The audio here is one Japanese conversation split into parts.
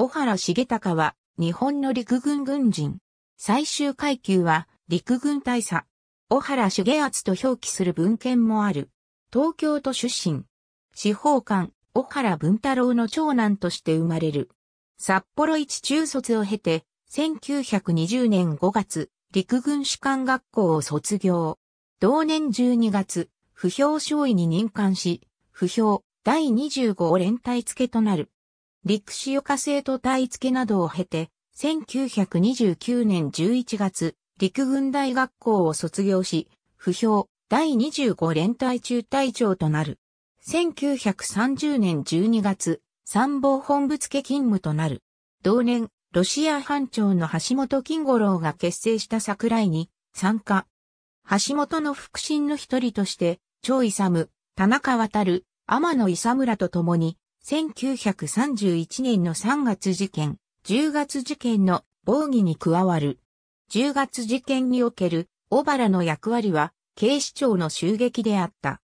小原重隆は、日本の陸軍軍人。最終階級は、陸軍大佐。小原重厚と表記する文献もある。東京都出身。司法官、小原文太郎の長男として生まれる。札幌一中卒を経て、1920年5月、陸軍士官学校を卒業。同年12月、不評少尉に任官し、不評第25連隊付となる。陸予科生と体付けなどを経て、1929年11月、陸軍大学校を卒業し、不評、第25連隊中隊長となる。1930年12月、参謀本部付勤務となる。同年、ロシア班長の橋本金五郎が結成した桜井に参加。橋本の腹心の一人として、長勇、田中渡る、天野勇らと共に、1931年の3月事件、10月事件の防御に加わる。10月事件における小原の役割は警視庁の襲撃であった。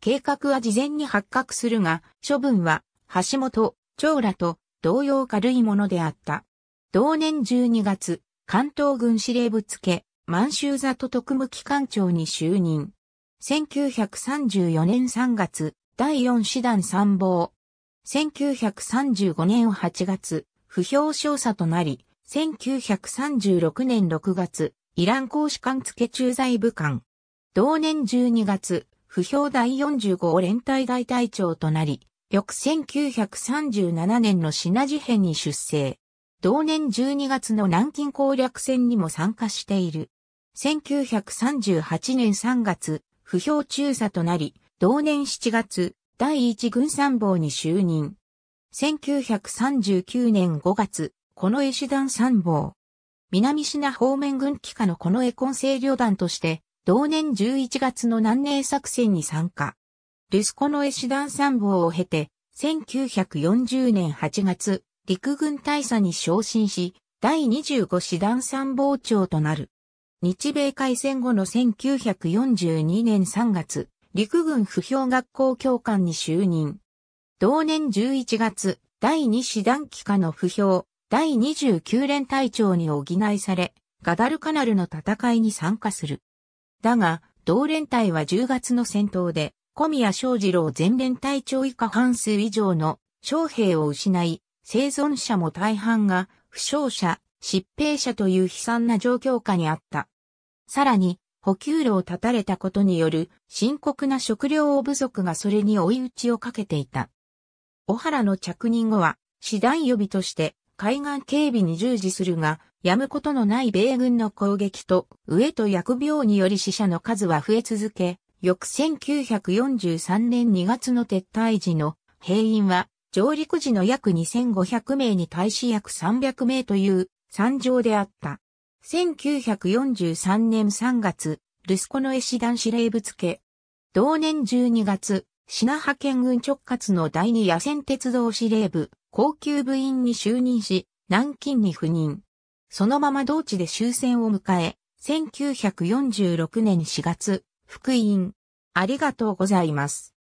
計画は事前に発覚するが、処分は橋本、長らと同様軽いものであった。同年12月、関東軍司令部付、満州里特務機関長に就任。1934年3月、第4師団参謀、1935年8月、不評少佐となり、1936年6月、イラン公使館付駐在部官。同年12月、不評第45連隊大隊長となり、翌1937年のシナ事変に出征。同年12月の南京攻略戦にも参加している。1938年3月、不評中佐となり、同年7月、第一軍参謀に就任。1939年5月、この絵師団参謀。南シナ方面軍機下のこの絵混成旅団として、同年11月の南寧作戦に参加。留スコの絵師団参謀を経て、1940年8月、陸軍大佐に昇進し、第25師団参謀長となる。日米開戦後の1942年3月、陸軍不評学校教官に就任。同年11月、第2師団機下の不評、第29連隊長に補いされ、ガダルカナルの戦いに参加する。だが、同連隊は10月の戦闘で、小宮昌次郎全連隊長以下半数以上の将兵を失い、生存者も大半が負傷者、疾病者という悲惨な状況下にあった。さらに、補給路を断たれたことによる深刻な食料不足がそれに追い打ちをかけていた。小原の着任後は、師団予備として海岸警備に従事するが、やむことのない米軍の攻撃と、飢えと疫病により死者の数は増え続け、翌1943年2月の撤退時の兵員は、上陸時の約2500名に対し約300名という惨状であった。1943年3月、ルスコの絵師団司令部付。同年12月、品派遣軍直轄の第二野戦鉄道司令部、高級部員に就任し、南京に赴任。そのまま同地で終戦を迎え、1946年4月、福音。ありがとうございます。